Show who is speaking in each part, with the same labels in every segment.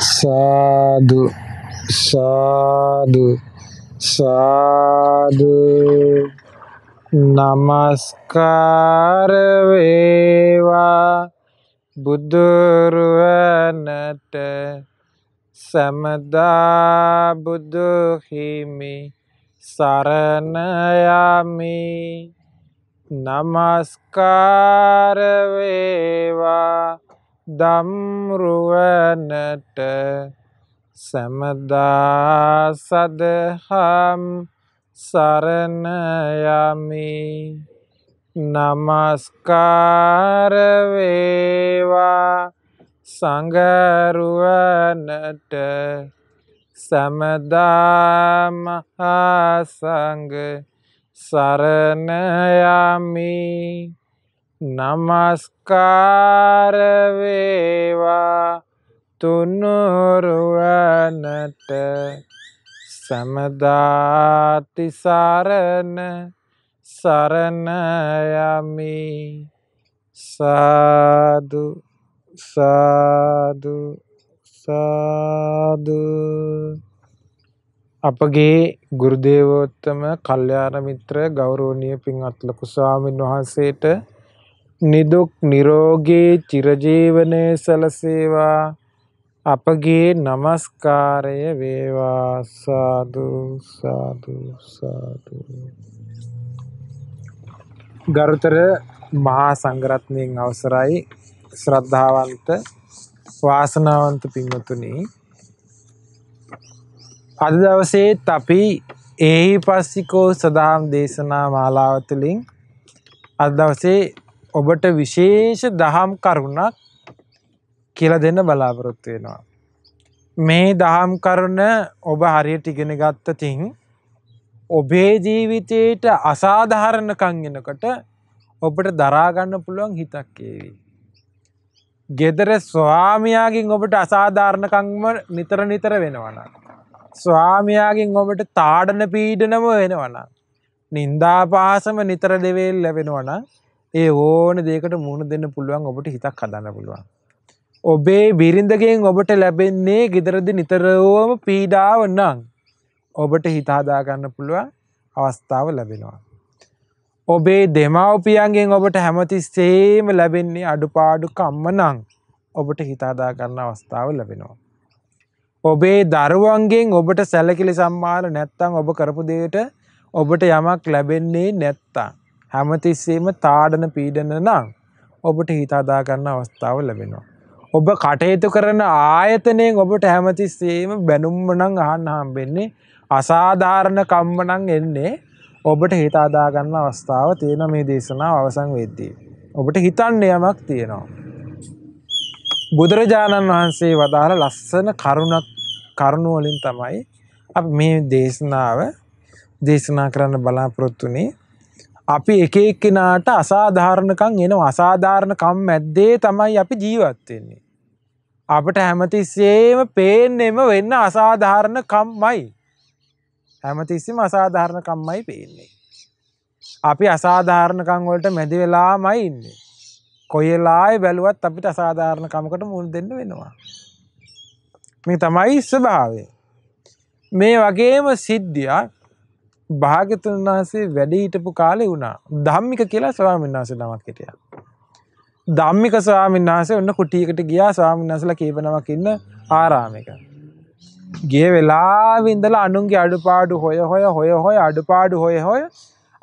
Speaker 1: සාදු සාදු සාදු නමස්කාර වේවා බුදුරුවනට සමදා බුදු හිමි සරණ යමි නමස්කාර වේවා දම්රුවනට සැමදා සදහම් සරණයමි නමස්කාරවේවා සඟරුවනට සැමදාමහා සංග සරණයමී නමස්කාර වේවා තුනුරුවනට සමදාති සරණ සරණ යමි සාදු සාදු සාදු අපගේ ගුරුදේවෝත්තම කල්යාණ මිත්‍ර ගෞරවනීය පින්වත් ලොකු ස්වාමීන් වහන්සේට නිදුක් නිරෝගී චිරජීවනයේ සැලසේවා අපගේ নমස්කාරය වේවා සාදු සාදු සාදු ගරුතර මහා සංඝරත්නයන් අවසරයි ශ්‍රද්ධාවන්ත වාසනාවන්ත පින්වතුනි අද දවසේ අපි ඒහි පස්සිකෝ සදාම් දේශනා මාලාව තුළින් අද දවසේ ඔබට විශේෂ දහම් කරුණක් කියලා දෙන්න බලාපොරොත්තු වෙනවා. මේ දහම් කරුණ ඔබ හරියට ඉගෙන ගත්ත තින් ඔබේ ජීවිතයට අසාධාරණකම් එනකොට ඔබට දරා ගන්න පුළුවන් හිතක් ඒවි. ගෙදර ස්වාමියාගෙන් ඔබට අසාධාරණකම්ම නිතර නිතර වෙනවනම් ස්වාමියාගෙන් ඔබට තාඩන පීඩනම වෙනවනම් නින්දා පහසම නිතර දෙවෙල් ලැබෙනවනම් ඒ ඕන දෙයකට මුහුණ දෙන්න පුළුවන් ඔබට හිතක් හදන්න පුළුවන්. ඔබේ බිරිඳගෙන් ඔබට ලැබෙන්නේ ගෙදරදි නිතරවම පීඩාව නම් ඔබට හිතාදාගන්න පුළුවන් අවස්ථාව ලැබෙනවා. ඔබේ දෙමව්පියන්ගෙන් ඔබට හැමතිස්සේම ලැබෙන්නේ අඩුපාඩු කම්ම නම් ඔබට හිතාදා කරන්න අවස්ථාව ලැබෙනවා. ඔබේ දරුවන්ගෙන් ඔබට සැලකිලි සම්මාන නැත්තං ඔබ කරපු දේට ඔබට යමක් ලැබෙන්නේ නැත්තා. හැමතිස්සෙම තාඩන පීඩන නම් ඔබට හිත හදා ගන්න අවස්ථාව ලැබෙනවා. ඔබ කටයුතු කරන ආයතනයෙන් ඔබට හැමතිස්සෙම බැනුම්ම නම් අහන්න හම්බෙන්නේ අසාධාරණ කම්ම නම් එන්නේ ඔබට හිත හදා ගන්න අවස්ථාව තියෙන මේ දේශනාව අවසන් වෙද්දී. ඔබට හිතන්න යමක් තියෙනවා. බුදුරජාණන් වහන්සේ වදාළ ලස්සන කරුණක් කරුණ වලින් තමයි අපි මේ දේශනාව දේශනා කරන්න බලාපොරොත්තු වෙන්නේ අපි එක එක්කෙනාට අසාධාරණකම් එනවා අසාධාරණකම් මැද්දේ තමයි අපි ජීවත් වෙන්නේ. අපට හැමතිස්සේම පේන්නෙම වෙන්න අසාධාරණකම්මයි. හැමතිස්සෙම අසාධාරණකම්මයි පේන්නේ. අපි අසාධාරණකම් වලට මැදි වෙලාමයි ඉන්නේ. කොහෙලායි බැලුවත් අපිට අසාධාරණකමකට මුහුණ දෙන්න වෙනවා. මේ තමයි ස්වභාවය. මේ වගේම සිද්ධියක් භාග්‍යතුන් වහන්සේ වැඩ හිටපු කාලේ වුණා. ධම්මික කියලා ස්වාමීන් වහන්සේ නමක් හිටියා. ධම්මික ස්වාමීන් වහන්සේ ඔන්න කුටියකට ගියා ස්වාමීන් වහන්සලා කීප නමක් ඉන්න ආරාමයක. ගිය වෙලාවේ ඉඳලා අනුන්ගේ අඩුපාඩු හොය හොය හොය හොය අඩුපාඩු හොය හොය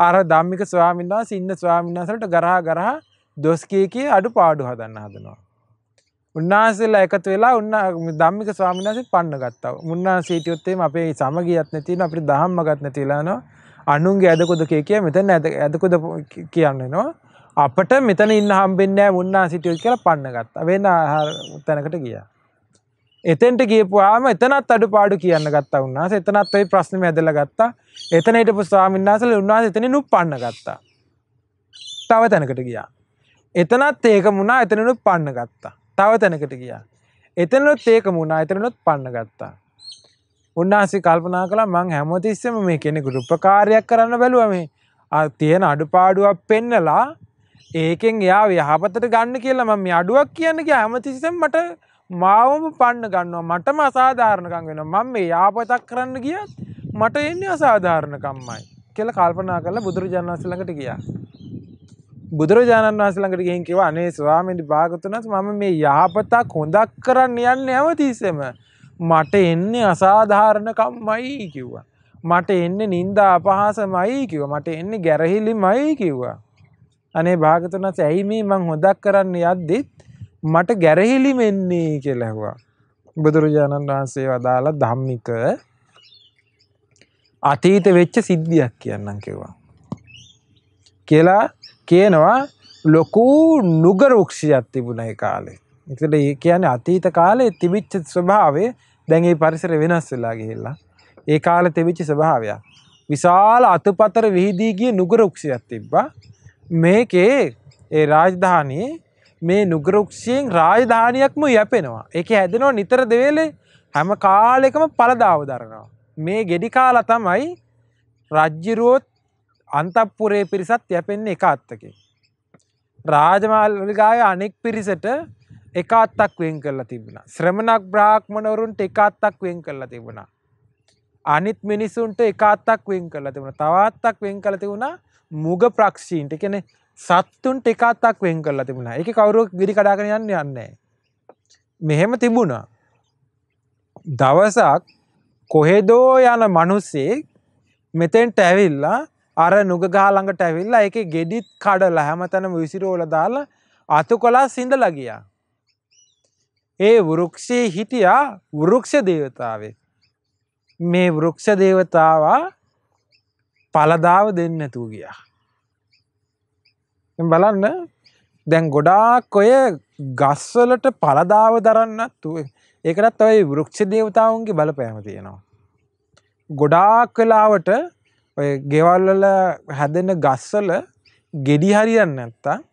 Speaker 1: අර ධම්මික ස්වාමීන් වහන්සේ ඉන්න ස්වාමීන් වහන්සලට ගරහා ගරහා දොස් කී කී අඩුපාඩු හදන්න හදනවා. උන්වහන්සේලා එකතු වෙලා උන්න ධම්මික ස්වාමීන් වහන්සේ පන්න ගත්තා. උන්වහන්සේ හිටියොත් එහෙම අපේ සමගියත් නැති වෙනවා අපිට ධම්මගත් නැති වෙලා යනවා. අනුන්ගේ ඇදකොද කිය කිය මෙතන ඇදකොද කියන්නේනවා. අපට මෙතන ඉන්න හම්බෙන්නේ නැහැ උන්වහන්සේ හිටියොත් කියලා පන්න ගත්තා. වෙන තැනකට ගියා. එතෙන්ට ගියපුවාම එතනත් අඩුපාඩු කියන්න ගත්තා උන්වහන්සේ. එතනත් ওই ප්‍රශ්නේ ඇදලා ගත්තා. එතන හිටපු ස්වාමීන් වහන්සේලා උන්වහන්සේ එතනිනුත් පන්න ගත්තා. තව තැනකට ගියා. එතනත් ඒකම වුණා එතනිනුත් පන්න ගත්තා. තව තැනකට ගියා. එතනොත් ඒක මුණ අතනොත් පන්න ගත්තා. උන්නාහසි කල්පනා කළ මං හැමතිස්සම මේ කෙනෙ ගුරුපකාරයක් කරන්න බැලුවම තියෙන අඩුපාඩුවක් පෙන්නලා ඒකෙන් යා යහපතට ගන්න කියලා මම අඩුවක් කියන්න කිය හැමතිස්සම් මට මාවම පන්න ගන්නවා මටම අසාධාරණකං වෙන මං මේ යාපතක් කරන්න ගියත් මට එන්නේ අසාධාරණකම්මයි කියල කල්පනා කල බුදුරජාණන්සලඟට ගියා. බුදුරජාණන් වහන්සේ ළඟට ගිහින් කිව්වා අනේ ස්වාමීන් වහන්සේ මම මේ යහපතක් හොඳක් කරන්න යන්නේ හැමතිස්සෙම මට එන්නේ අසාධාරණකම්මයි කිව්වා. මට එන්නේ නින්දා අපහාසමයි කිව්වා. මට එන්නේ ගැරහිලිමයි කිව්වා. අනේ භාගතුන් වහන්සේ ඇයි මේ මං හොදක් කරන්න යද්දිත් මට ගැරහිලි මෙන්නේ කියලා ඇහුවා. බුදුරජාණන් වහන්සේ වදාලා ධම්මික අතීත වෙච්ච සිද්ධියක් කියන්නම් කිව්වා. කියලා කියනවා ලොකු නුගරුක්ෂයක් තිබුණයි කාලේ. එතට ඒ කියන අතීත කාලේ තිබිච්ච ස්වභාවේ දැන්ඒ පරිසර වෙනස් වෙලා ගිහිල්ලා. ඒ කාල තිබිච්චි ස්වභාවයක්. විශාල අතුපතර විහිදීගිය නුගරුක්ෂයක් තිබ්බා මේකේ ඒ රාජධානයේ මේ නුගරුක්ෂයෙන් රාජධානයක්ම යැපෙනවා. එක හැදෙනවා නිතර දෙවේලේ හැම කාලෙකම පලදාව දරනවා. මේ ගෙඩි කාල තමයි රජ්ජිරුවොත් අන්තපපුරේ පිරිසත් යැපෙන්නේ එක අත්තකින්. රාජමාල්ගාය අනෙක් පිරිසට එක අත්තක් වෙන් කරලා තිබුණ. ශ්‍රමණක් බ්‍රාහ්මණවරුන්ට එක අත්තක් වෙන් කරලා තිබුණා. අනිත් මිනිසුන්ට එක අත්තක් වෙන් කරලා තිබුණ තවත්තක් වෙන් කළ තිබුණා මුග ප්‍රක්ෂීන්ට කෙනෙ සත්තුන්ට එක අත්තක් වෙන් කරලා තිබුණා එක කවුරුවක් ගිරි කඩාගෙන යන්න යන්නේ. මෙහෙම තිබුණා. දවසක් කොහෙදෝ යන මනුස්සේ මෙතෙන්ට ඇවිල්ලා අර නුගගහ ළඟට ඇවිල්ලා ඒකේ ගෙඩිත් කඩලා හැමතැනම විසිරෝල දාලා අතු කොලා සිඳලා ගියා. ඒ වෘක්ෂයේ හිටියා වෘක්ෂ දේවතාවෙක්. මේ වෘක්ෂ දේවතාවා පලදාව දෙන්න නැතුව ගියා. බලන්න දැන් ගොඩාක් ඔය ගස්වලට පලදාව දරන්නත් ඒකටත් ඔය වෘක්ෂ දේවතාවුන්ගේ බලපෑම තියෙනවා. ගොඩාක් වෙලාවට ඔය ගෙවල්වල හැදෙන ගස්වල ගෙඩි හරියන්නේ නැත්තම්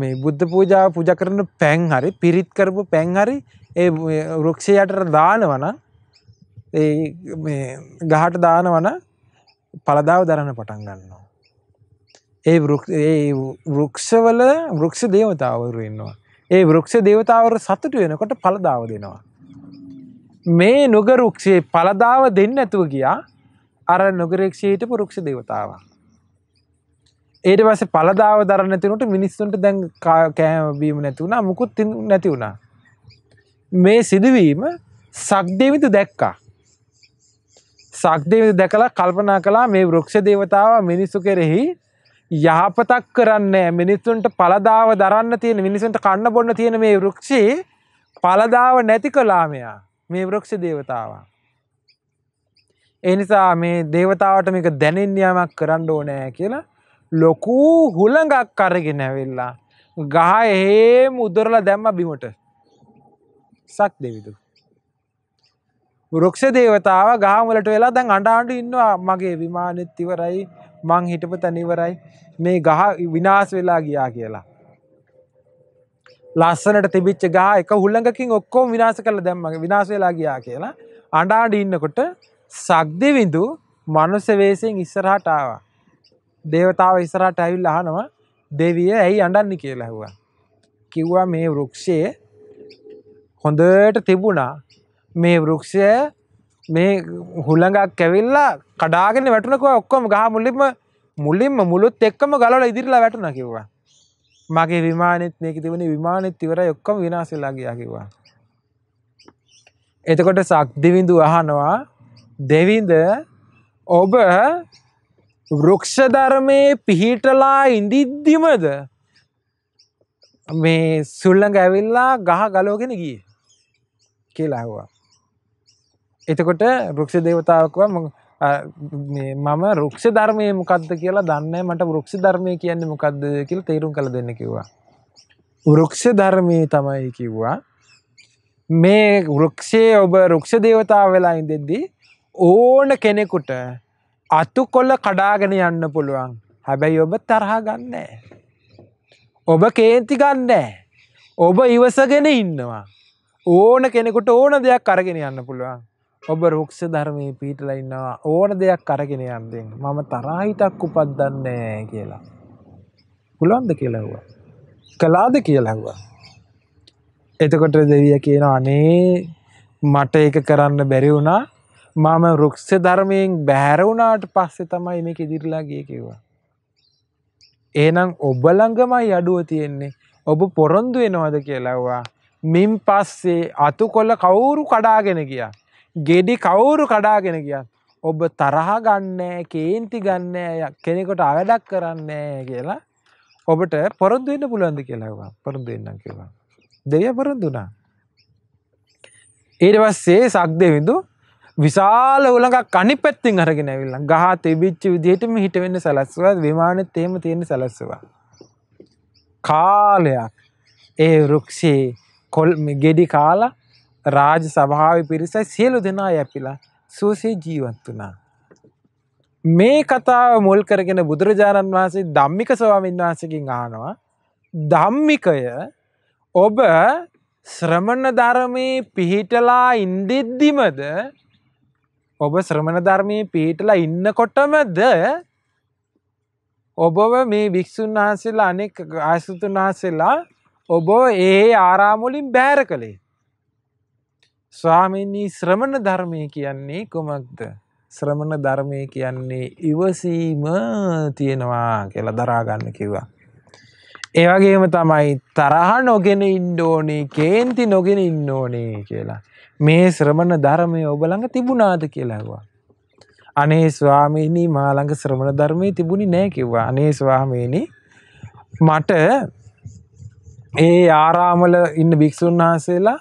Speaker 1: මේ බුද්ධ පූජාව පූජා කරන පැන් හරි පිරිත් කරපු පැන් හරි ඒ වෘක්ෂය යටට දානවනම් ඒ මේ ගහට දානවනම් පළදාව දරන්න පටන් ගන්නවා. ඒ ඒ වෘක්ෂවල වෘක්ෂ දේවතාවරු ඉන්නවා. ඒ වෘක්ෂ දේවතාවරු සතුටු වෙනකොට පළදාව දෙනවා. මේ නුග වෘක්ෂයේ පළදාව දෙන්නේ නැතුව ගියා අර නොගරේක්ෂයට පුරුක්ෂ දේවතාව. ඒට වස පලදාව දරනැතිනට මිනිස්සුන්ට දැන් කෑමබීම නැතිවුණා මුකුත් නැතිවුණා. මේ සිදුවීම සක්දේවිතු දැක්කා. සක්දේවිත දැකලා කල්පනා කලා මේ වෘක්ෂ දේවතාව මිනිස්සු කෙරෙහි යහපතක් කරන්නේ මිනිස්සුන්ට පලදාව දරන්න තියෙන මිනිසුන්ට කන්න බොන්න තියෙන මේ වෘක්ෂේ පලදාව නැති කලාමයා මේ වෘක්ෂ දේවතාවා. ඒ නිසා මේ දේවතාවට මේක දැනෙන්න යමක් කරන්න ඕනෑ කියලා ලොකු හුළඟක් අරගෙන ඇවිල්ලා ගහ එහෙම උදරලා දැම්ම බිමට සක් දෙවිදු වෘක්ෂ දේවතාව ගහවලට වෙලා දැන් අඩාන්ඩ ඉන්නවා මගේ විමානෙත් ඉවරයි මං හිටපු තනිවරයි මේ ගහ විනාස් වෙලා ගියා කියලා. ලස්සනට තිබිච්ච ගහ එක හුල්ලඟකින් ඔක්කෝ විනාස කළ දැම්මගේ විනාස වෙලා ගියා කියලා අඩාඩ ඉන්නකොට සක්දෙවිඳු මනුස්සවේසින් ඉස්සරහට ආවා. දේවතාව ඉස්සරහට ඇවිල්ලා අහනවා දෙවිය ඇයි අඬන්නේ කියලා ඇහුවා. කිව්වා මේ වෘක්ෂයේ හොඳට තිබුණා. මේ වෘක්ෂය මේ හුළඟක් ඇවිල්ලා කඩාගෙන වැටුණකෝ ඔක්කොම ගහ මුලින්ම මුලින්ම මුළුත් එක්කම ගලවලා ඉදිරියලා වැටුණා කිව්වා. මගේ විමානෙත් මේක තිබුණේ විමානෙත් ඉවරයි ඔක්කොම විනාශ වෙලා ගියා කිව්වා. එතකොට සක්දිවිඳු අහනවා දෙවිඳ ඔබ වෘක්ෂධර්මයේ පිහිටලා ඉඳිද්දිමද මේ සුල්ලඟ ඇවිල්ලා ගහ ගලෝගෙන ගිය කියලා ඇහවා. එතකොට වෘක්ෂ දේවතාවකව මම රුක්ෂ ධර්මය මොකක්ද කියලා දන්න මට වෘක්ෂ ධර්මය කියන්නේ මොකක්ද කියල තේරුම් කළ දෙන්න කිව්වා. වෘක්ෂ ධර්මය තමයි කිව්වා මේ වෘක්ෂයේ ඔබ රුක්ෂ දේවතාව වෙලා ඉඳෙද්දී ඕන කෙනෙකුට අතු කොල්ල කඩාගෙන යන්න පුළුවන් හැබැයි ඔබ තරහා ගන්නෑ. ඔබ කේන්ති ගන්නෑ. ඔබ ඉවසගෙන ඉන්නවා. ඕන කෙනෙකුට ඕන දෙයක් අරගෙන යන්න පුළුවන්. ඔබ රුක්ෂ ධර්මයේ පිහිටලා ඉන්නවා ඕන දෙයක් අරගෙන යන්දෙන්. මම තරහිතක් උපද්දන්නේ කියලා. පුළුවන්ද කියලා හුවා. කළාද කියලා හුවා. එතකොට දෙවිය කියනවා අනේ මට ඒක කරන්න බැරි වුණා. මම රුක්ෂ ධර්මයෙන් බැහැර වුණාට පස්සේ තමයි මේක ඉදිරිලා ගියේ කිව්වා. එහෙනම් ඔබ ළඟමයි අඩුව තියෙන්නේ. ඔබ පොරොන්දු වෙනවද කියලාවා. මින් පස්සේ අතුකොළ කවුරු කඩාගෙන ගියා. ගෙඩි කවුරු කඩාගෙන ගියා. ඔබ තරහ ගන්නෑ, කේන්ති ගන්නෑ, කෙනෙකුට අවඩක් කරන්නේ කියලා ඔබට පොරොන්දු වෙන්න පුළුවන්ද කියලා කිව්වා. පොරොන්දු වෙන්නම් කිව්වා. දෙවියා පොරොන්දු වුණා. ඊට පස්සේ සක්දෙවිඳු විශාල උළඟක් අනි පැත්තිෙන් අරගෙන ඇවිල්ලා ගහ තිබිච්චි විදිහටම හිටවෙන්න සැලස්වා විමානත් ඒම තියෙන සැලස්සවා. කාලයක් ඒ රුක්ෂයේ කොල් ගෙඩි කාලා රාජ සභාව පිරිසයි සියලු දෙනා යැපිලා සූසේ ජීවත් වනා. මේ කතාව මුල් කරගෙන බුදුරජාණන් වහන්සේ ධම්මික ස්වාමීන් වහන්සකින් ආනවා ධම්මිකය ඔබ ශ්‍රමණ ධර්මයේ පිහිටලා ඉන්දෙද්දිමද ඔබ ශ්‍රමණ ධර්මය පිහිටලා ඉන්නකොටමද ඔබව මේ භික්‍ෂූන් වහන්සේලා අනෙක් ආසතුන් වහන්සේලා ඔබ ඒ ආරාමුලින් බෑර කළේ. ස්වාමිනී ශ්‍රමණ ධර්මය කියන්නේ කුමක්ද. ශ්‍රමණ ධර්මය කියන්නේ ඉවසීම තියෙනවා කියලා දරාගන්න කිව්වා. ඒවගේම තමයි තරහ නොගෙන ඉන්ඩෝනේ කේන්ති නොගෙන ඉන්න ඕනේ කියලා. මේ ශ්‍රමණ ධර්මය ඔබ ළඟ තිබුණාද කියලා ඇහුවා. අනේ ස්වාමීනි මා ළඟ ශ්‍රමණ ධර්මයේ තිබුණේ නැහැ කිව්වා. අනේ ස්වාමීනි මට ඒ ආරාමල ඉන්න භික්ෂුන් වහන්සේලා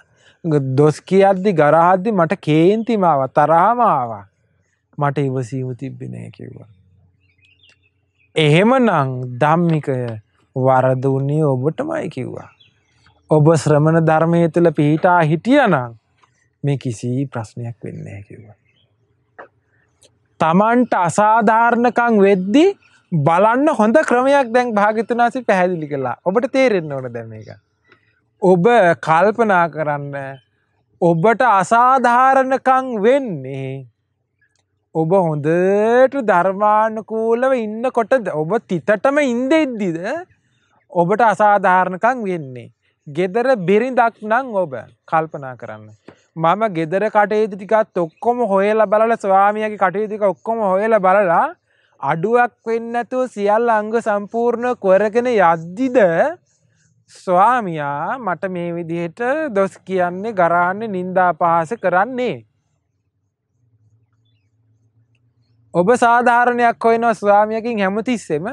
Speaker 1: දොස් කියද්දි ගරහද්දි මට කේන්තිම ආවා තරහම ආවා. මට ඉවසීම තිබ්බේ නැහැ කිව්වා. එහෙමනම් ධම්මිකය වරදුන්නේ ඔබටමයි කිව්වා. ඔබ ශ්‍රමණ ධර්මයේ තුල පිහිටා හිටියනම් මේ කිසි ප්‍රශ්නයක් වෙන්නේ කිව්වා. තමන්ට අසාධාරණකං වෙද්දි බලන්න හොඳ ක්‍රමයක් දැන් භාගිතනාසි පැහැදිලි කලා ඔබට තේරෙන්න්න ඕන දැම එක. ඔබ කල්පනා කරන්න ඔබට අසාධාරණකං වෙන්නේ ඔබ හොඳට ධර්මානකූලව ඉන්න කොට ඔබ තිතටම ඉන්ද එද්දිද ඔබට අසාධාරණකං වෙන්නේ. ගෙදර බිරිඳක් නං ඔබ කල්පනා කරන්න. මම ගෙදර කටයුතු ටිකත් ඔක්කොම හොයලා බලලා ස්වාමියාගේ කටයුතු ටික ඔක්කොම හොයලා බලලා අඩුවක් වෙන්නේ නැතුව සියල්ල අංග සම්පූර්ණ කරගෙන යද්දිද ස්වාමියා මට මේ විදිහට දොස් කියන්නේ ගරාන්නේ නින්දා පහස කරන්නේ ඔබ සාධාරණයක් හොයනවා ස්වාමියකින් හැමතිස්සෙම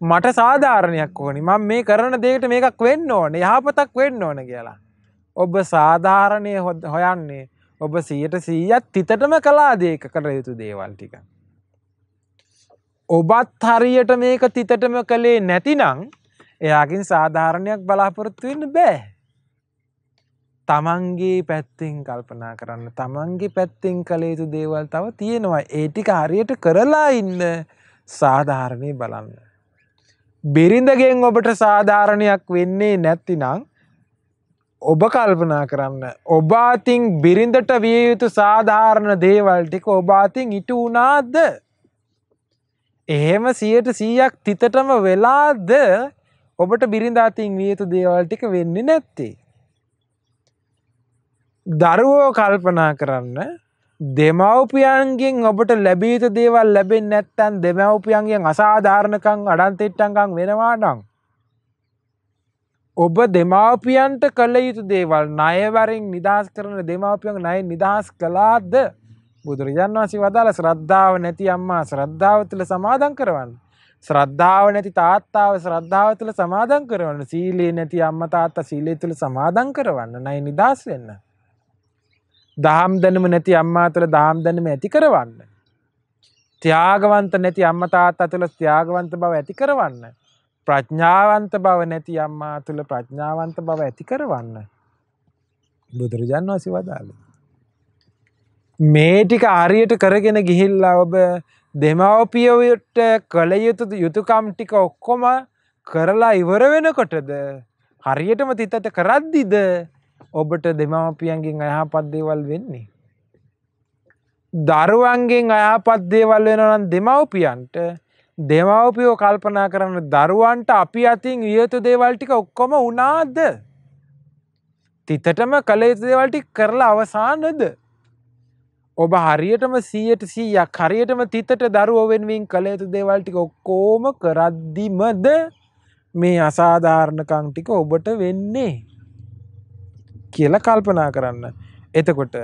Speaker 1: මට සාධාරණයක් ඕනි මම මේ කරන දෙයට මේකක් වෙන්න ඕනේ යහපතක් වෙන්න ඕන කියලා ඔබ සාධාරණය හොයන්නේ ඔබ සියට සීයත් තිතටම කලා දේක කර යුතු දේවල් ටික. ඔබත් හරියට මේක තිතටම කළේ නැතිනං එයාගින් සාධාරණයක් බලාපොරොත්තු වෙන්න බෑ. තමන්ගේ පැත්තිං කල්පනා කරන්න තමන්ගේ පැත්තිං කළ යුතු දේවල් තව තියෙනවා ඒටික හරියට කරලා ඉන්න සාධාරණය බලන්න. බිරිඳගෙන් ඔබට සාධාරණයක් වෙන්නේ නැත්තිනං ඔබ කල්පනා කරන්න. ඔබාතින් බිරිඳට විය යුතු සාධාරණ දේවල් ටික ඔබාතින් ඉටු වුණාද? එහෙම 100%ක් තිතටම වෙලාද ඔබට බිරිඳ අතින් විය යුතු දේවල් ටික වෙන්නේ නැත්තේ. දරුවෝ කල්පනා කරන්න දෙමව්පියන්ගෙන් ඔබට ලැබිය යුතු දේවල් ලැබෙන්නේ නැත්නම් දෙමව්පියන්ගෙන් අසාධාරණකම් අඩන්තිට්ටම්කම් වෙනවා නම් ඔබ දෙමාපියන්ට කළ යුතු දේවල් නයවරින් නිදහස් කරන දෙමාපියන් නය නිදහස් කලාද බුදුරජන් වන්සි වදාළ ශ්‍රද්ධාව නැති අම්මා ශ්‍රද්ධාව තුළ සමාදන් කරවන්න. ශ්‍රද්ධාව නැති තාත්තාව ශ්‍රද්ධාව තුළ සමාදන් කරවන්න සීලේ නැති අම්ම තාත්ත සීලේ තුළ සමාදන් කරවන්න නයි නිදහස් වෙන්න. දහම් දැනම නැති අම්මා තුළ දහම් දැනම ඇති කරවන්න. ත්‍යාගවන්ත නැති අම්ම තාත්තා තුළ ත්‍යාගවන්ත බව ඇති කරවන්න. ප්‍රඥාවන්ත බව නැති අම්මා තුළ ප්‍රඥාවන්ත බව ඇති කරවන්න බුදුරජාන් වහන්සේ වදාළේ. මේ ටික ආරියට කරගෙන ගිහිල්ලා ඔබ දෙමව්පියවට කළ යුතු යුතුයකම් ටික ඔක්කොම කරලා ඉවර වෙනකොටද හරියටම තිතට කරද්දිද ඔබට දෙමව්පියන්ගෙන් අයහපත් දේවල් වෙන්නේ. දරුවන්ගෙන් අයහපත් දේවල් වෙනවා නම් දෙමව්පියන්ට දෙමව්පියෝ කල්පනා කරන දරුවන්ට අපි අතින් වියතු දේවල් ටික ඔක්කොම වුණාද? තිතටම කළ යුතු දේවල් ටික කරලා අවසානද? ඔබ හරියටම 100ට 100ක් හරියටම තිතට දරුවෝ වෙනුවෙන් කළ යුතු දේවල් ටික ඔක්කොම කරද්දිමද මේ අසාධාරණකම් ටික ඔබට වෙන්නේ කියලා කල්පනා කරන්න. එතකොට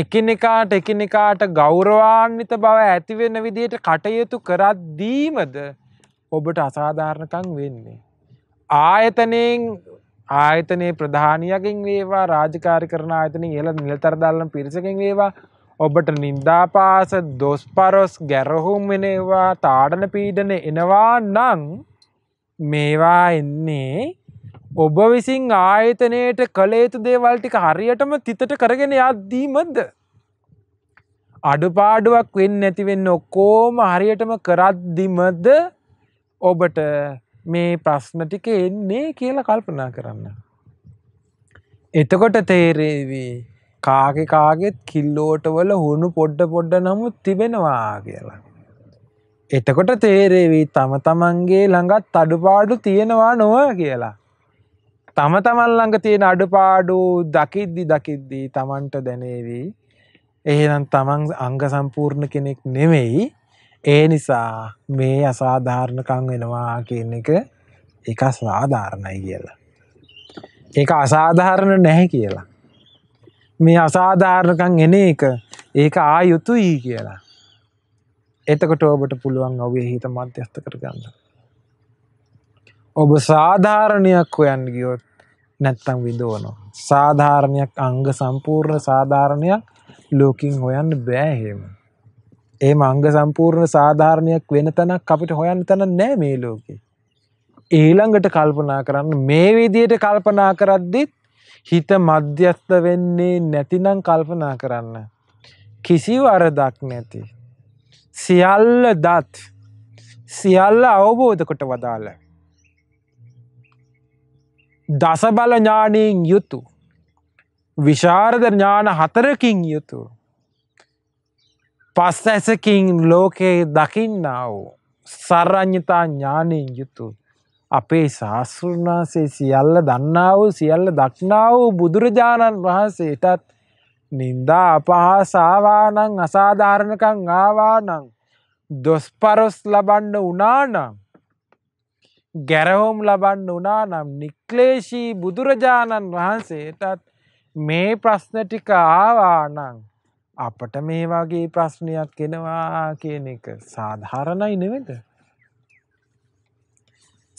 Speaker 1: එකිනෙකාට එකිනෙකාට ගෞරවාන්විත බව ඇතිවෙන විදියට කටයුතු කරද්දීමද ඔබට අසාධාරණකං වෙන්නේ. ආයතනයෙන් ආයතනයේ ප්‍රධානියකින් වේවා රාජකාරි කරන ආයතනින් ඉහළ නිලතරදාලන පිරිසකින් වේවා ඔබට නින්දාපාස දොස්පරොස් ගැරහුම් වෙනවා තාඩන පීඩන එනවා නම් මේවා එන්නේ ඔබ විසින් ආයතනයට කළේතු දේවල් ටික හරියටම තිතට කරගෙන යද්දීමද. අඩුපාඩුවක් වෙන්න නැතිවෙන්න ඔක්කෝම හරියටම කරද්දිමද ඔබට මේ ප්‍රශ්නටික එන්නේ කියලා කල්පනා කරන්න. එතකොට තේරේවි කාගෙ කාගෙත් කිල්ලෝටවල හුණු පොඩ්ඩ පොඩ්ඩ නමුත් තිබෙනවා කියලා. එතකොට තේරේවී තම තමන්ගේ ළඟත් අඩුපාඩු තියෙනවා නොව කියලා. තම තමන් ළඟ තියෙන අඩුපාඩු දකිද්දි දකිද්දි තමන්ට දැනේවි. එහෙනම් තමන් අංග සම්පූර්ණ කෙනෙක් නෙමෙයි. ඒ නිසා මේ අසාධාරණකම් වෙනවා කියන එක ඒක සාධාරණයි කියලා. ඒක අසාධාරණ නැහැ කියලා. මේ අසාධාරණකම් එන එක ඒක ආයුතුයි කියලා. එතකොට ඔබට පුළුවන් ඔබේ හිත මධ්‍යස්ථ කරගන්න. ඔබ සාධාරණයක් හොයන්න ගියොත් නැත්තම් විඳවනවා. සාධාරණයක් අංග සම්පූර්ණ සාධාරණයක් ලෝකින් හොයන්න බෑ එහෙම. ඒ මංග සම්පූර්ණ සාධාරණයක් වෙන තැනක් අපිට හොයන්න තැන නෑ මේ ලෝකේ. ඊළඟට කල්පනා කරන්න මේ විදියට කල්පනා කරද්දිත් හිත මධ්‍යස්ථ වෙන්නේ නැතිනම් කල්පනා කරන්න. කිසි වරදක් නැති. සියල්ල දත් සියල්ල අවබෝධ කොට වදාළ දසබල ඥානයෙන් යුතු. විශාරද ඥාන හතරකින් යුතු. පස් ඇසකින් ලෝකයේ දකින්නාව සර්රඥතා ඥානයෙන් යුතු. අපේ ශාස්ෘන්වාසේ සියල්ල දන්නාව සියල්ල දක්නාව බුදුරජාණන් වහන්සේටත් නින්දා අපහාසාවානං අසාධාරණකං ආවානං දොස්පරොස් ලබන්න උනානම් ගැරහෝම් ලබන්න වනා නම් නික්ලේශී බුදුරජාණන් වහන්සේටත් මේ ප්‍රශ්නටික ආවානං අපට මේ වගේ ප්‍රශ්නයක් කෙනවා කියන එක සාධාරණයි නෙවෙද.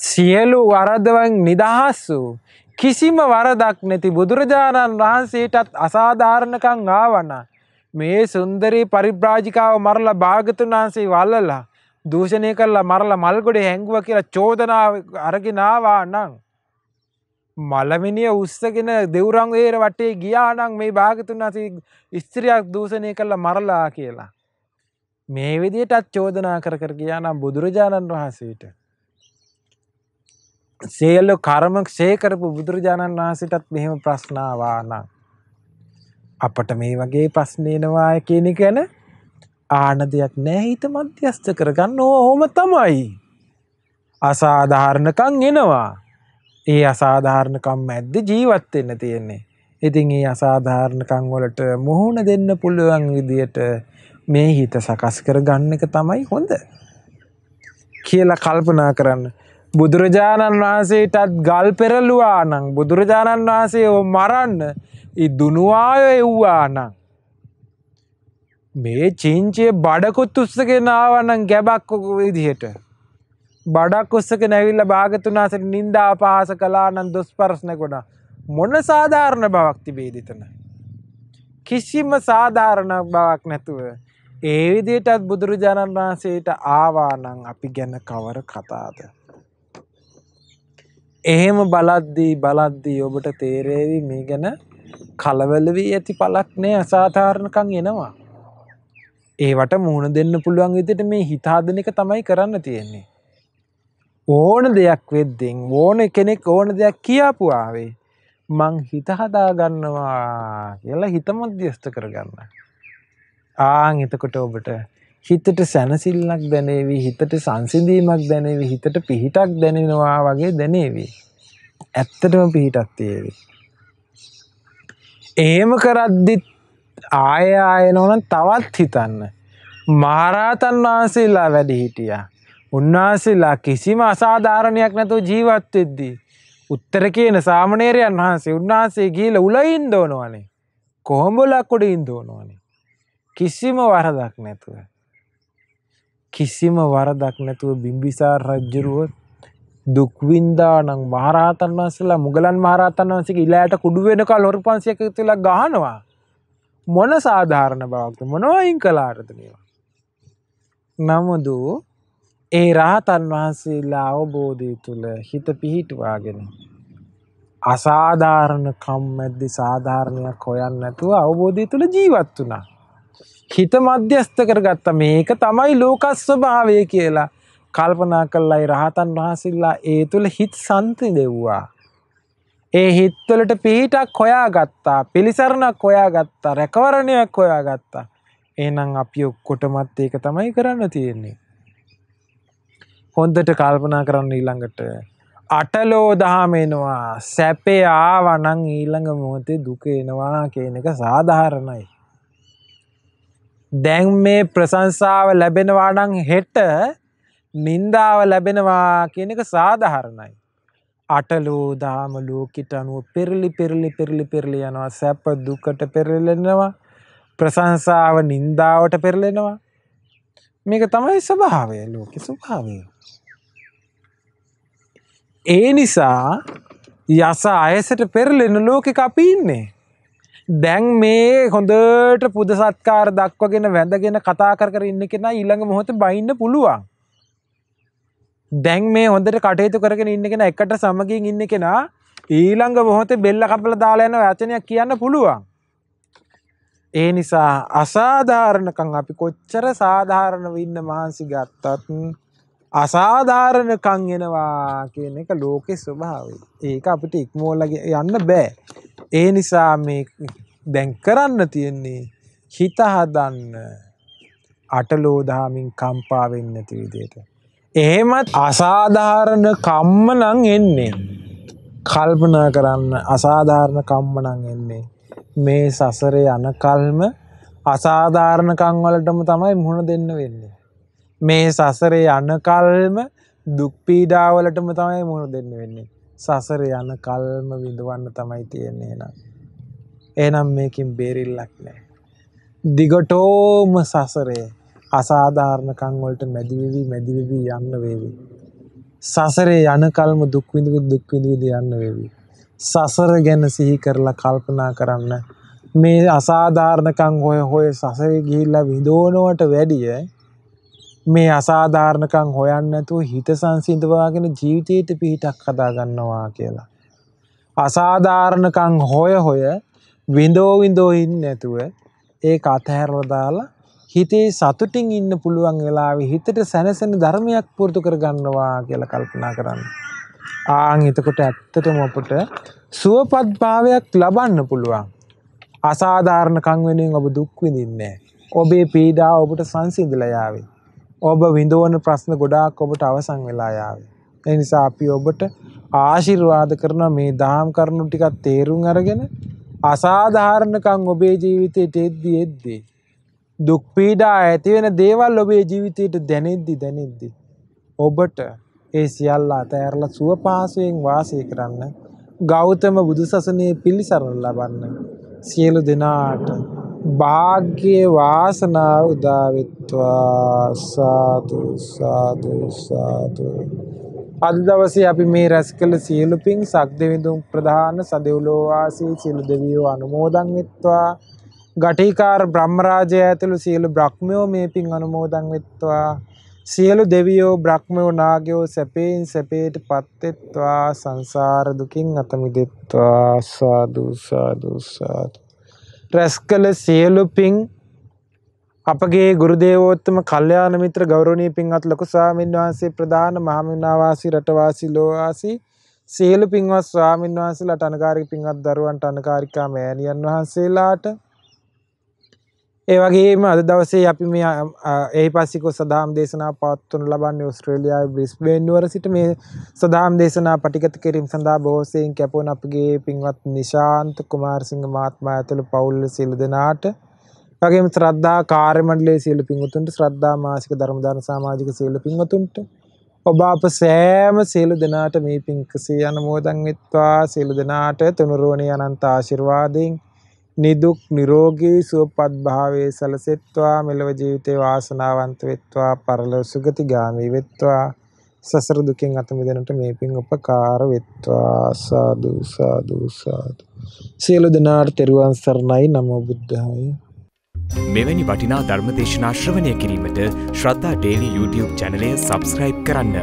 Speaker 1: සියලු වරදවන් නිදහස් වූ කිසිම වරදක් නැති බුදුරජාණන් වහන්සේටත් අසාධාරණකං ආවනා මේ සුන්දරී පරිබ්‍රාජිකාව මරලා භාගතුන් වහන්සේ වල්ලලා දූෂණය කරලා මරලා මල්ගොඩේ හැංගුව කියලා චෝදනාව අරගෙනවා නම් මලමිනිය උස්සගෙන දෙවුරං ඒර වටේ ගියා නම් මේ භාගතුන් අති ස්ත්‍රියක් දූෂණය කරලා මරලා කියලා මේ විදියටත් චෝදනා කර කර ගියා නම් බුදුරජාණන් වහන්සේට සියලු කර්ම ක්ෂය කරපු බුදුරජාණන් වහන්සේටත් මෙහෙම ප්‍රශ්න ආවා නම් අපට මේ වගේ ප්‍රශ්න එනවා කියන එක ගැන ආන දෙයක් නෑ හිත මධ්‍යස්ථ කරගන්න ඕහොම තමයි. අසාධාරණකං එනවා. ඒ අසාධාරණකම් මැද්ද ජීවත් වෙන්න තියෙන්නේ. ඉතින් ඒ අසාධාරණකම් වලට මුහුණ දෙන්න පුළුවන් විදියට මේ හිත සකස් කරගන්න එක තමයි හොඳ. කියලා කල්පනා කරන්න. බුදුරජාණන් වහන්සේටත් ගල් පෙරලුවා නම් බුදුරජාණන් වහන්සේ මරන්න ඉදුණුවාය එව්වා නම් මේ චිංචේ බඩකුත් උස්සගෙන ආවනම් ගැබක් විදිහට බඩක් උස්සගෙන ඇවිල්ලා භාගතුනාසට නින්දා අපහාස කළා නම් දොස් ප්‍රශ්නකුණා මොන සාධාරණ බවක් තිබේද එතන කිසිම සාධාරණ බවක් නැතුව ඒ විදිහටත් බුදුරජාණන් වහන්සේට ආවා නම් අපි ගැන කවර කතාද එහෙම බලද්දී බලද්දී ඔබට තේරෙවි මේ ගැන කලබල වී ඇති පළක් නෑ අසාධාරණකම් එනවා ඒවට මුහුණ දෙන්න පුළුවන් විදිහට මේ හිතාදන එක තමයි කරන්න තියෙන්නේ. ඕන දෙයක් වෙද්දෙන් ඕන කෙනෙක් ඕන දෙයක් කියාපු ආවේ මං හිත හදා ගන්නවා කියලා හිත මධ්‍යස්ත කරගන්න. ආන් එතකොට ඔබට හිතට සැනසිල්ලක් දැනේවි හිතට සංසිඳීමක් දැනේවි හිතට පිහිටක් දැනෙනවා වගේ දැනේවි. ඇත්තටම පිහිටක් තියෙවි. එහෙම කරද්දිත් ආය ආයනෝනම් තවත් හිතන්න. මහරහතන් වහන්සේලා වැඩි හිටියා. උන්වහන්සේලා කිසිම අසාධාරණයක් නැතුව ජීවත් වෙද්දී උත්තර කියන සාමණේරයන් වහන්සේ උන්වහන්සේ ගිහිල්ලා උලින් දෝනවනේ. කොහොඹලක් උඩින් දෝනවනේ. කිසිම වරදක් නැතුව. කිසිම වරදක් නැතුව බිම්බිසාර රජුරුව දුක් විඳා නම් මහරහතන් වහන්සේලා මුගලන් මහරහතන් වහන්සේගේ ඉලෑට කුඩු වෙනකල් හොරු 500ක තුලා ගහනවා. මොන සාධාරණ බවක්ද මොනවයින් කලාරදනීවා. නමුදු ඒ රාතන් වහන්සේලා අවබෝධය තුළ හිත පිහිටවාගෙන. අසාධාරණ කම්මැද්දි සාධාරණයක් හොයන් නැතුව අවබෝධය තුළ ජීවත් වනා. හිත මධ්‍යස්ථ කරගත්ත මේක තමයි ලෝකස්වභාවය කියලා කල්පනා කල්ලයි රහතන් වහසිල්ලා ඒ තුළ හිත් සන්ති දෙව්වා. ඒ හිත්වලට පිහිටක් හොයා ගත්තා පිළිසරණක් හොයා ගත්තා රැකවරණයක් හොයා ගත්තා එනම් අපි ඔක්කොටමත් ඒක තමයි කරන්න තියෙන්නේ හොන්දට කල්පනා කරන්න ඊළඟට අටලෝ දහමෙනවා සැපේ ආවනං ඊළඟ මොහොතේ දුක එනවා කියන එක සාධාරණයි දැන් මේ ප්‍රශංසාව ලැබෙනවා නම් හෙට නින්දාව ලැබෙනවා කියන එක සාධාරණයි අටලෝ දාම ලෝකිට අනුව පෙරලි පෙරලි පෙරලි පෙරලි යනවා සැප දුකට පෙරලෙනවා ප්‍රශංසාව නින්දාවට පෙරලෙනවා මේක තමයි ස්වභාවය ලෝක ස්වභාවය ඒ නිසා යස අයසට පෙරලෙන ලෝකෙක අපි ඉන්නේ දැන් මේ හොඳට පුද සත්කාර දක්වගෙන වැඳගෙන කතා කර කර ඉන්න කෙනා ඊළඟ මොහොතේ බයින්න පුළුවන් දැන් මේ හොඳට කටයුතු කරගෙන ඉන්න කෙනා එකට සමගින් ඉන්න කෙනා ඊළඟ මොහොතේ බෙල්ල කපලා දාලා යන වචනයක් කියන්න පුළුවන්. ඒ නිසා අසාධාරණකම් අපි කොච්චර සාධාරණව ඉන්න මහන්සි ගත්තත් අසාධාරණකම් එනවා කියන එක ලෝකේ ස්වභාවය. ඒක අපිට ඉක්මෝල යන්න බෑ. ඒ නිසා මේ දැන් කරන්න තියෙන්නේ හිත හදන්න අටලෝ දහමින් කම්පා වෙන්නේ නැති විදිහට එහෙමත් අසාධාරණ කම්මනං එන්නේ. කල්පනා කරන්න අසාධාරණ කම්මනං එන්නේ. මේ සසරේ යන කල්ම අසාධාරණකං වලටම තමයි මුහුණ දෙන්න වෙන්නේ. මේ සසරේ යන කල්ම දුක් පීඩා වලටම තමයි මුහුණ දෙන්න වෙන්නේ. සසරේ යන කල්ම විඳවන්න තමයි තියෙන්නේ එහෙනම්. එහෙනම් මේකෙන් බේරිල්ලක් නැහැ. දිගටෝම සසරේ අසාධාරණකම් වලට මැදි වෙවි මැදි වෙවි යන්න වේවි. සසරේ යන කල්ම දුක් විඳි දුක් විඳි යන්න වේවි. සසර ගැන සිහි කරලා කල්පනා කරන්න මේ අසාධාරණකම් හොය හොය සසරේ ගිහිල්ලා විඳවනවට වැඩිය මේ අසාධාරණකම් හොයන්න නැතුව හිත සංසිඳවාගෙන ජීවිතේට පිහිටක් හදා ගන්නවා කියලා. අසාධාරණකම් හොය හොය විඳෝ විඳෝ ඉන්නේ නැතුව ඒක අතහැරලා දාලා හිතේ සතුටින් ඉන්න පුළුවන් වෙලාවේ හිතට සැනසෙන ධර්මයක් පුරුදු කරගන්නවා කියලා කල්පනා කරන්න. ආන් එතකොට ඇත්තටම අපට සුවපත් භාවයක් ලබන්න පුළුවන්. අසාධාරණකම් වෙනුවෙන් ඔබ දුක් විඳින්නේ ඔබේ පීඩාව ඔබට සංසිඳලා යාවේ. ඔබ විඳවන ප්‍රශ්න ගොඩාක් ඔබට අවසන් වෙලා යාවේ. ඒ නිසා අපි ඔබට ආශිර්වාද කරන මේ දහම් කරුණු ටිකක් තේරුම් අරගෙන අසාධාරණකම් ඔබේ ජීවිතේට එද්දී එද්දී දුක් පීඩා ඇති වෙන දේවල් ඔබේ ජීවිතයට දැනෙද්දි දැනෙද්දි ඔබට ඒ සියල්ල අතහැරලා සුව පහසුවෙන් වාසය කරන්න ගෞතම බුදුසසුනේ පිළිසරණ ලබන්න සියලු දෙනාට භාග්‍ය වාසනාව උදා වෙත්වා සාදු සාදු සාදු අද දවසේ අපි මේ රැස් කළ සියලු පින් සක් දෙවිඳුන් ප්‍රධාන සදෙව්ලෝ වාසී සියලු දෙවියෝ අනුමෝදන් වෙත්වා ගටිකාර බ්‍රහ්මරාජය ඇතුළු සියලු බ්‍රහ්මයෝ මේ පින් අනුමෝදන් වෙත්වා සියලු දෙවියෝ බ්‍රහ්මයෝ නාගයෝ සැපයෙන් සැපයට පත්වෙත්වා සංසාර දුකින් අත මිදෙත්වා සාදු සාදු සාදු රැස්කල සියලු පින් අපගේ ගුරු දේවෝත්තම කල්යාණ මිත්‍ර ගෞරවනීය පින්වත් ලොකු ස්වාමීන් වහන්සේ ප්‍රධාන මහමෙන්නාවාසී රටවාසී ලෝවාසී සියලු පින්වත් ස්වාමින් වහන්සේලාට අනකාරික පින්වත් දරුවන්ට අනකාරිකා මෑණියන් වහන්සේලාට ඒ වගේම අද දවසේ අපි මේ එහි පස්සිකෝ සදාම් දේශනා පවත්වනු ලබන්නේ ඔස්ට්‍රේලියාවේ බ්‍රිස්බේන් නුවර සිට මේ සදාම් දේශනා පටිගත කිරීම සඳහා බොහෝසෙයින් කැපවන අපගේ පින්වත් නිශාන්ත කුමාරසිංහ මහත්මයා ඇතුළු පවුල් සියලු දෙනාට වගේම ශ්‍රද්ධා කාර්ය මණ්ඩලයේ සියලු පින්වතුන්ට ශ්‍රද්ධා මාසික ධර්ම දාන සමාජික සියලු පින්වතුන්ට ඔබ අප සෑම සියලු දෙනාට මේ පින්කසේ අනුමෝදන් වෙත්වා සියලු දෙනාට තුනුරුවනේ අනන්ත ආශිර්වාදයෙන් නිදුක් නිරෝගී සුවපත් භාවයේ සැලසෙත්වා මෙලව ජීවිතේ වාසනාවන්ත වෙත්වා පරලොව සුගතිගාමී වෙත්වා සසර දුකෙන් අත මිදෙන්නට මේ පින් උපකාර වෙත්වා සාදු සාදු සාදු සියලු දෙනාට තෙරුවන් සරණයි නමෝ බුද්ධාය මෙවැනි වටිනා ධර්මදේශනා ශ්‍රවණය කිරීමට ශ්‍රද්ධා ඩේලි YouTube චැනලය සබස්ක්‍රයිබ් කරන්න